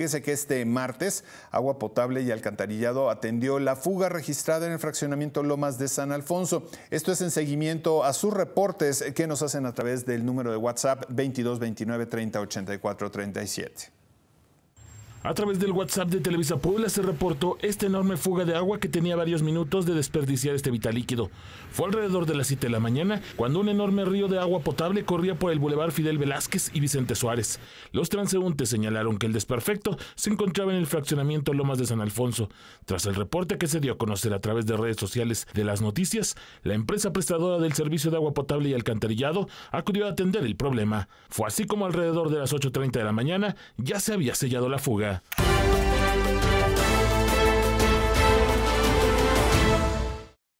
Fíjese que este martes, agua potable y alcantarillado atendió la fuga registrada en el fraccionamiento Lomas de San Alfonso. Esto es en seguimiento a sus reportes que nos hacen a través del número de WhatsApp 22 29 30 84 37. A través del WhatsApp de Televisa Puebla se reportó esta enorme fuga de agua que tenía varios minutos de desperdiciar este vital líquido. Fue alrededor de las 7 de la mañana cuando un enorme río de agua potable corría por el Boulevard Fidel Velázquez y Vicente Suárez. Los transeúntes señalaron que el desperfecto se encontraba en el fraccionamiento Lomas de San Alfonso. Tras el reporte que se dio a conocer a través de redes sociales de las noticias, la empresa prestadora del servicio de agua potable y alcantarillado acudió a atender el problema. Fue así como alrededor de las 8.30 de la mañana ya se había sellado la fuga.